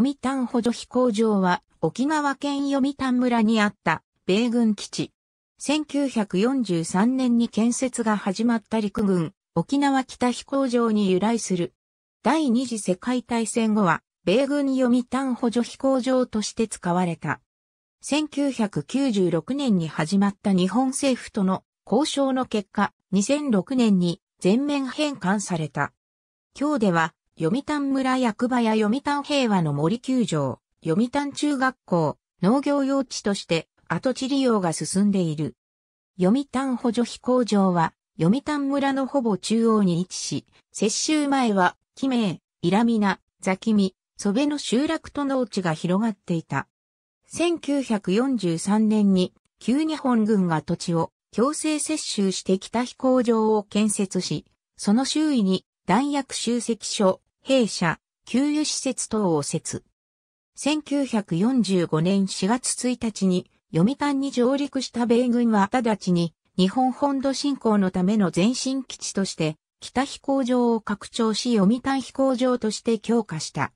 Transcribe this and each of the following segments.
読谷補助飛行場は沖縄県読谷村にあった米軍基地。1943年に建設が始まった陸軍沖縄北飛行場に由来する。第二次世界大戦後は米軍読谷補助飛行場として使われた。1996年に始まった日本政府との交渉の結果、2006年に全面返還された。今日では読谷村役場や読谷平和の森球場、読谷中学校、農業用地として跡地利用が進んでいる。読谷補助飛行場は、読谷村のほぼ中央に位置し、接収前は、木名、イラミナ、ザキミ、ソベの集落と農地が広がっていた。1943年に、旧日本軍が土地を強制接収して北飛行場を建設し、その周囲に弾薬集積所、兵舎、給油施設等を設。1945年4月1日に、読谷に上陸した米軍は直ちに、日本本土侵攻のための前進基地として、北飛行場を拡張し読谷飛行場として強化した。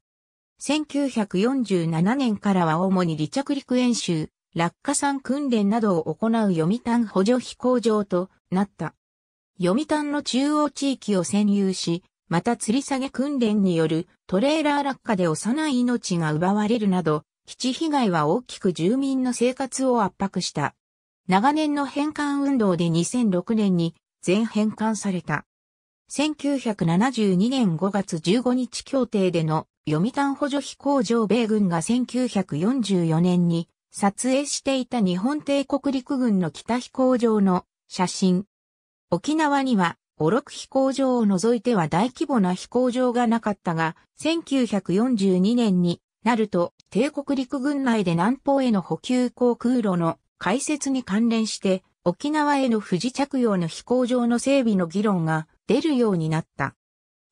1947年からは主に離着陸演習、落下山訓練などを行う読谷補助飛行場となった。読谷の中央地域を占有し、また吊り下げ訓練によるトレーラー落下で幼い命が奪われるなど、基地被害は大きく住民の生活を圧迫した。長年の返還運動で2006年に全返還された。1972年5月15日協定での読谷補助飛行場米軍が1944年に撮影していた日本帝国陸軍の北飛行場の写真沖縄には、オロク飛行場を除いては大規模な飛行場がなかったが、1942年になると、帝国陸軍内で南方への補給航空路の開設に関連して、沖縄への不時着用の飛行場の整備の議論が出るようになった。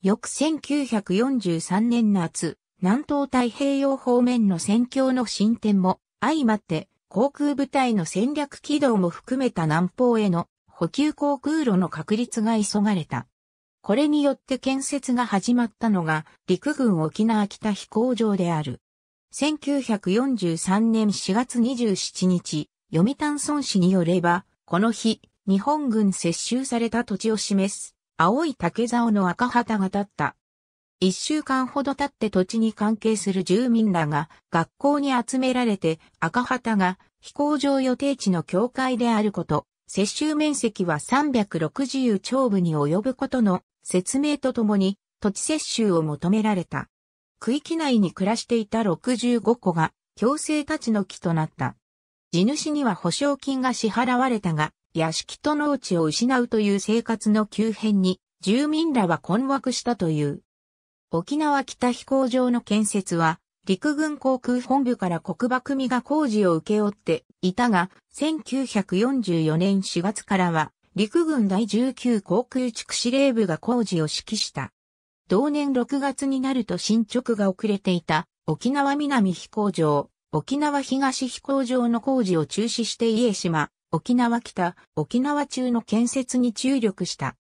翌1943年夏、南東太平洋方面の戦況の進展も相まって、航空部隊の戦略軌道も含めた南方への補給航空路の確立が急がれた。これによって建設が始まったのが陸軍沖縄北飛行場である。1943年4月27日、読谷村市によれば、この日、日本軍接収された土地を示す、青い竹竿の赤旗が立った。一週間ほど経って土地に関係する住民らが学校に集められて赤旗が飛行場予定地の境界であること、接収面積は360丁部に及ぶことの説明とともに土地接収を求められた。区域内に暮らしていた65個が強制立ち退きとなった。地主には保証金が支払われたが、屋敷と農地を失うという生活の急変に、住民らは困惑したという。沖縄北飛行場の建設は、陸軍航空本部から国馬組が工事を受け負っていたが、1944年4月からは、陸軍第19航空地区司令部が工事を指揮した。同年6月になると進捗が遅れていた沖縄南飛行場、沖縄東飛行場の工事を中止して家島、沖縄北、沖縄中の建設に注力した。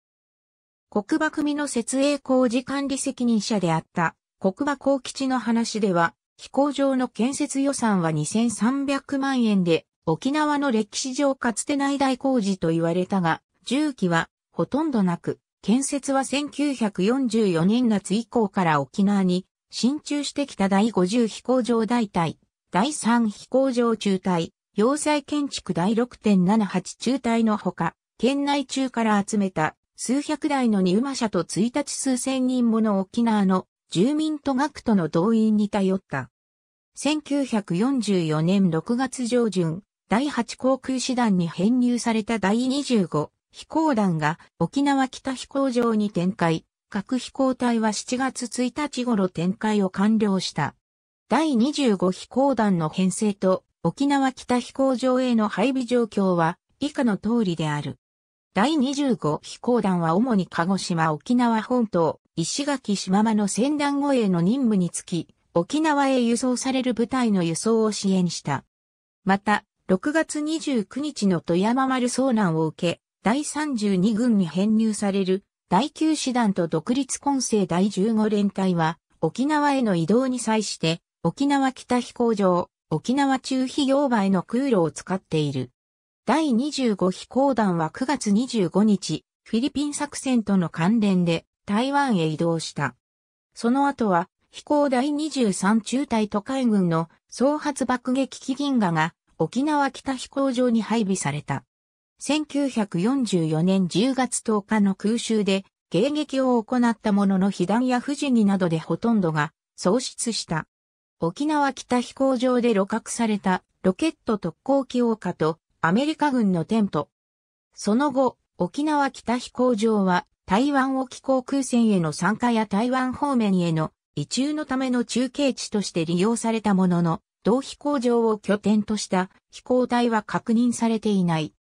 国馬組の設営工事管理責任者であった国馬高吉の話では、飛行場の建設予算は2300万円で、沖縄の歴史上かつてない大工事と言われたが、重機はほとんどなく、建設は1944年夏以降から沖縄に進駐してきた第50飛行場大隊、第3飛行場中隊、要塞建築第6.78中隊のほか、県内中から集めた数百台の荷馬車と1日数千人もの沖縄の住民と学徒の動員に頼った。1944年6月上旬、第8航空師団に編入された第25飛行団が沖縄北飛行場に展開、各飛行隊は7月1日頃展開を完了した。第25飛行団の編成と沖縄北飛行場への配備状況は以下の通りである。第25飛行団は主に鹿児島沖縄本島、石垣島間の船団護衛の任務につき、沖縄へ輸送される部隊の輸送を支援した。また、6月29日の富山丸遭難を受け、第32軍に編入される第9師団と独立混成第15連隊は、沖縄への移動に際して、沖縄北飛行場、沖縄中飛行場への空路を使っている。第25飛行団は9月25日、フィリピン作戦との関連で、台湾へ移動した。その後は、飛行第23中隊都海軍の総発爆撃機銀河が沖縄北飛行場に配備された。1944年10月10日の空襲で迎撃を行ったものの被弾や不死になどでほとんどが喪失した。沖縄北飛行場で露獲されたロケット特攻機桜花とアメリカ軍のテント。その後、沖縄北飛行場は台湾沖航空戦への参加や台湾方面への移中のための中継地として利用されたものの、同飛行場を拠点とした飛行隊は確認されていない。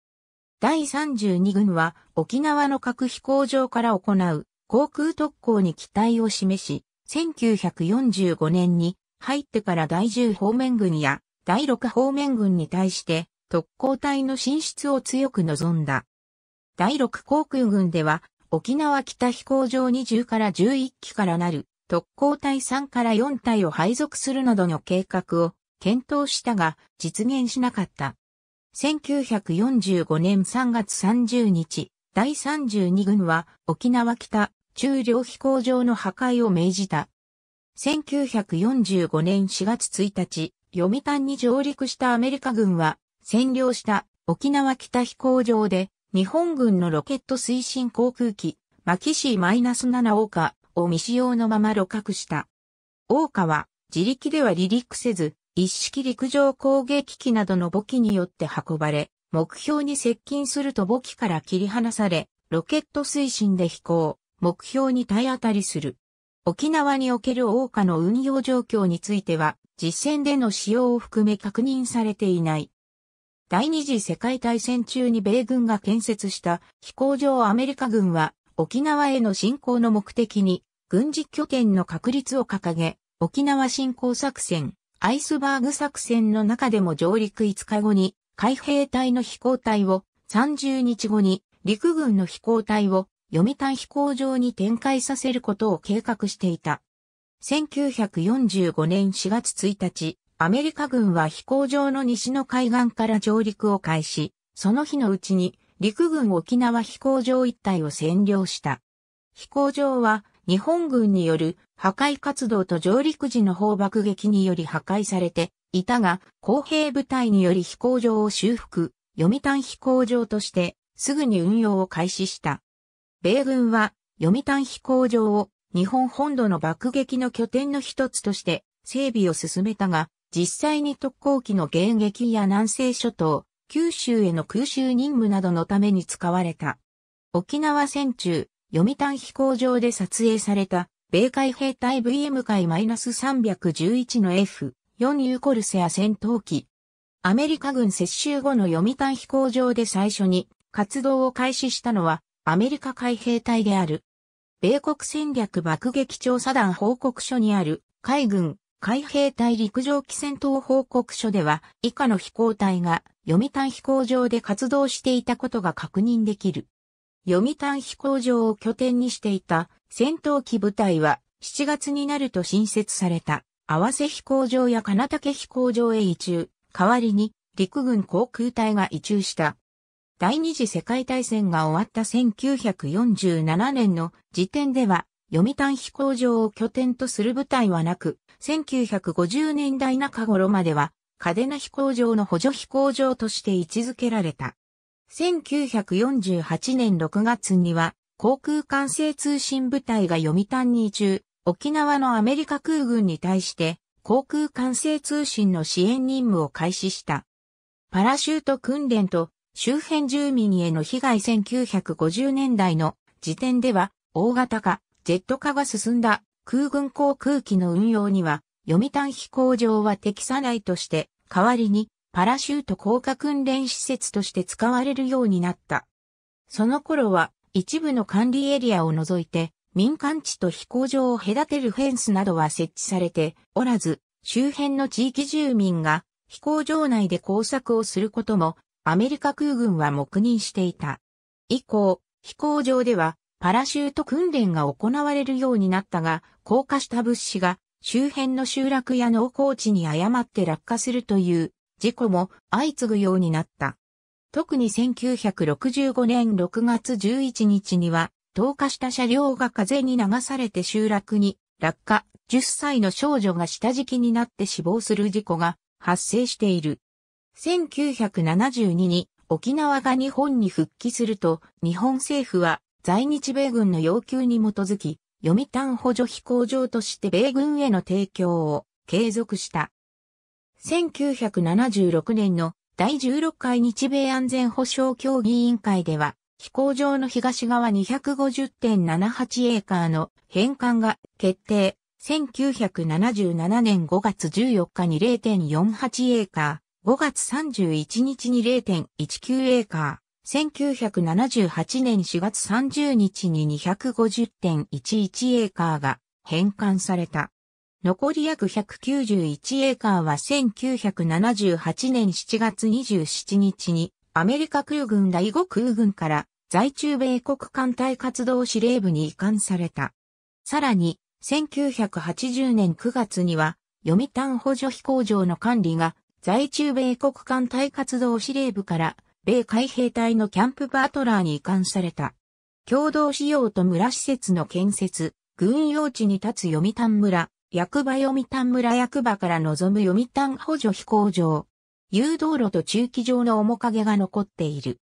第32軍は沖縄の各飛行場から行う航空特攻に期待を示し、1945年に入ってから第10方面軍や第6方面軍に対して特攻隊の進出を強く望んだ。第6航空軍では沖縄北飛行場20から11機からなる特攻隊3から4隊を配属するなどの計画を検討したが実現しなかった。1945年3月30日、第32軍は沖縄北中両飛行場の破壊を命じた。1945年4月1日、読谷に上陸したアメリカ軍は占領した沖縄北飛行場で日本軍のロケット推進航空機、マキシー -7 王家を未使用のまま露獲した。王家は自力では離陸せず、一式陸上攻撃機などの母機によって運ばれ、目標に接近すると母機から切り離され、ロケット推進で飛行、目標に体当たりする。沖縄における王家の運用状況については、実戦での使用を含め確認されていない。第二次世界大戦中に米軍が建設した飛行場アメリカ軍は沖縄への侵攻の目的に軍事拠点の確立を掲げ、沖縄侵攻作戦、アイスバーグ作戦の中でも上陸5日後に海兵隊の飛行隊を30日後に陸軍の飛行隊を読谷飛行場に展開させることを計画していた。1945年4月1日、アメリカ軍は飛行場の西の海岸から上陸を開始、その日のうちに陸軍沖縄飛行場一帯を占領した。飛行場は日本軍による破壊活動と上陸時の砲爆撃により破壊されていたが、公平部隊により飛行場を修復、読谷飛行場としてすぐに運用を開始した。米軍は読谷飛行場を日本本土の爆撃の拠点の一つとして整備を進めたが、実際に特攻機の迎撃や南西諸島、九州への空襲任務などのために使われた。沖縄戦中、読谷飛行場で撮影された、米海兵隊 VM 海 -311 の F4 ユーコルセア戦闘機。アメリカ軍接収後の読谷飛行場で最初に活動を開始したのはアメリカ海兵隊である。米国戦略爆撃調査団報告書にある海軍海兵隊陸上機戦闘報告書では、以下の飛行隊が読谷飛行場で活動していたことが確認できる。読谷飛行場を拠点にしていた戦闘機部隊は7月になると新設された合わせ飛行場や金竹飛行場へ移駐、代わりに陸軍航空隊が移駐した。第二次世界大戦が終わった1947年の時点では読谷飛行場を拠点とする部隊はなく、1950年代中頃までは、嘉手納飛行場の補助飛行場として位置づけられた。1948年6月には、航空管制通信部隊が読谷に移中、沖縄のアメリカ空軍に対して、航空管制通信の支援任務を開始した。パラシュート訓練と周辺住民への被害1950年代の時点では大型化、ジェット化が進んだ空軍航空機の運用には、読谷飛行場は適さないとして、代わりにパラシュート降下訓練施設として使われるようになった。その頃は一部の管理エリアを除いて民間地と飛行場を隔てるフェンスなどは設置されておらず、周辺の地域住民が飛行場内で工作をすることもアメリカ空軍は黙認していた。以降、飛行場ではパラシュート訓練が行われるようになったが、降下した物資が周辺の集落や農耕地に誤って落下するという事故も相次ぐようになった。特に1965年6月11日には、投下した車両が風に流されて集落に落下、10歳の少女が下敷きになって死亡する事故が発生している。1972に沖縄が日本に復帰すると、日本政府は在日米軍の要求に基づき、読谷補助飛行場として米軍への提供を継続した。1976年の第16回日米安全保障協議委員会では、飛行場の東側250.78エーカーの返還が決定。1977年5月14日に0.48エーカー、5月31日に0.19エーカー。1978年4月30日に250.11エーカーが返還された。残り約191エーカーは1978年7月27日にアメリカ空軍第5空軍から在中米国艦隊活動司令部に移管された。さらに、1980年9月には、読谷補助飛行場の管理が在中米国艦隊活動司令部から米海兵隊のキャンプバートラーに移管された。共同使用と村施設の建設、軍用地に立つ読谷村、役場読谷村役場から望む読谷補助飛行場。誘導路と駐機場の面影が残っている。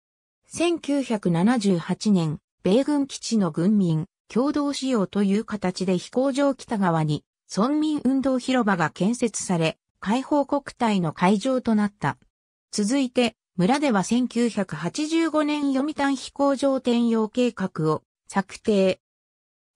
1978年、米軍基地の軍民、共同使用という形で飛行場北側に、村民運動広場が建設され、解放国体の会場となった。続いて、村では1985年読谷飛行場転用計画を策定。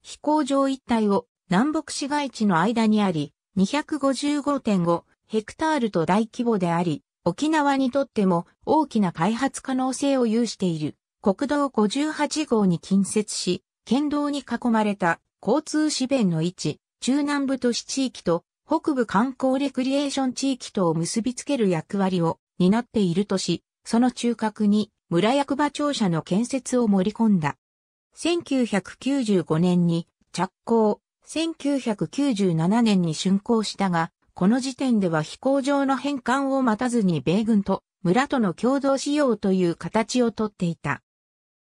飛行場一帯を南北市街地の間にあり、255.5ヘクタールと大規模であり、沖縄にとっても大きな開発可能性を有している国道58号に近接し、県道に囲まれた交通支弁の位置、中南部都市地域と北部観光レクリエーション地域とを結びつける役割を担っている都市、その中核に村役場庁舎の建設を盛り込んだ。1995年に着工、1997年に竣工したが、この時点では飛行場の返還を待たずに米軍と村との共同使用という形をとっていた。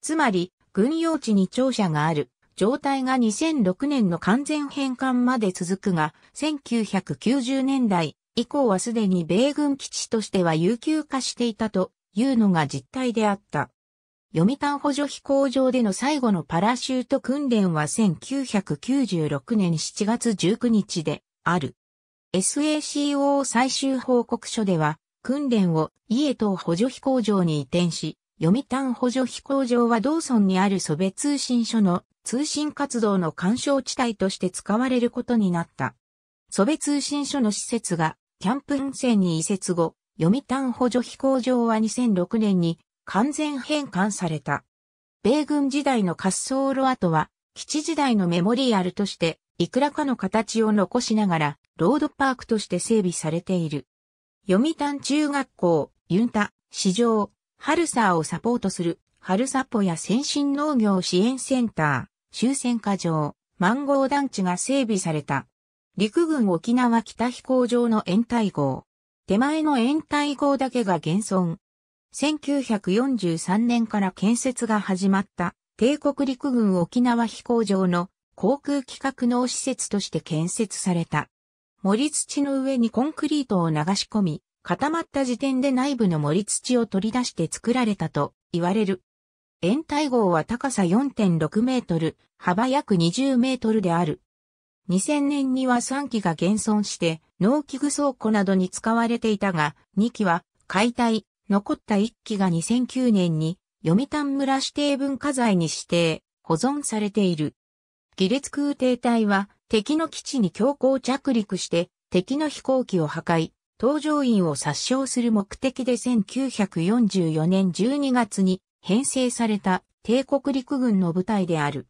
つまり、軍用地に庁舎がある状態が2006年の完全返還まで続くが、1990年代以降はすでに米軍基地としては有給化していたというのが実態であった。読谷補助飛行場での最後のパラシュート訓練は1996年7月19日である。SACO 最終報告書では、訓練を家東補助飛行場に移転し、読谷補助飛行場は道村にある蘇米通信所の通信活動の干渉地帯として使われることになった。蘇米通信所の施設がキャンプン線に移設後、読谷補助飛行場は2006年に完全返還された。米軍時代の滑走路跡は、基地時代のメモリアルとして、いくらかの形を残しながら、ロードパークとして整備されている。読谷中学校、ユンタ、市場、ハルサーをサポートする、ハルサポや先進農業支援センター、終戦課場、マンゴー団地が整備された。陸軍沖縄北飛行場の延滞号。手前の延滞号だけが現存。1943年から建設が始まった帝国陸軍沖縄飛行場の航空機格納施設として建設された。森土の上にコンクリートを流し込み、固まった時点で内部の森土を取り出して作られたと言われる。延滞号は高さ4.6メートル、幅約20メートルである。2000年には3機が現存して、農機具倉庫などに使われていたが、2機は解体、残った1機が2009年に、読谷村指定文化財に指定、保存されている。ギレツ空挺隊は、敵の基地に強行着陸して、敵の飛行機を破壊、搭乗員を殺傷する目的で1944年12月に編成された帝国陸軍の部隊である。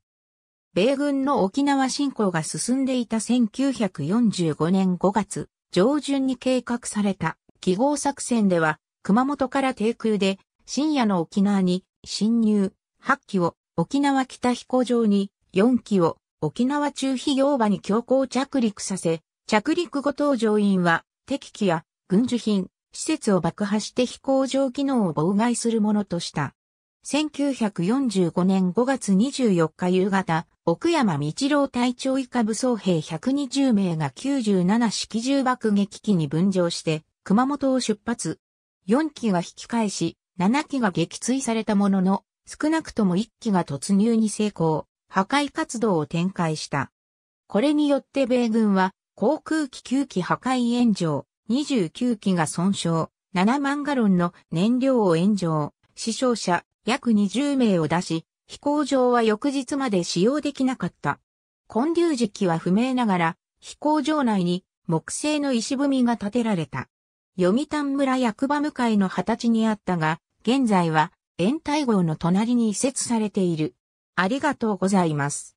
米軍の沖縄侵攻が進んでいた1945年5月上旬に計画された記号作戦では熊本から低空で深夜の沖縄に侵入8機を沖縄北飛行場に4機を沖縄中飛行場に強行着陸させ着陸後搭乗員は敵機や軍需品、施設を爆破して飛行場機能を妨害するものとした。1945年5月24日夕方、奥山道郎隊長以下武装兵120名が97式銃爆撃機に分乗して、熊本を出発。4機が引き返し、7機が撃墜されたものの、少なくとも1機が突入に成功、破壊活動を展開した。これによって米軍は、航空機9機破壊炎上、29機が損傷、7万ガロンの燃料を炎上、死傷者約20名を出し、飛行場は翌日まで使用できなかった。混流時は不明ながら、飛行場内に木製の石踏みが建てられた。読谷村役場向かいの二十歳にあったが、現在は延滞号の隣に移設されている。ありがとうございます。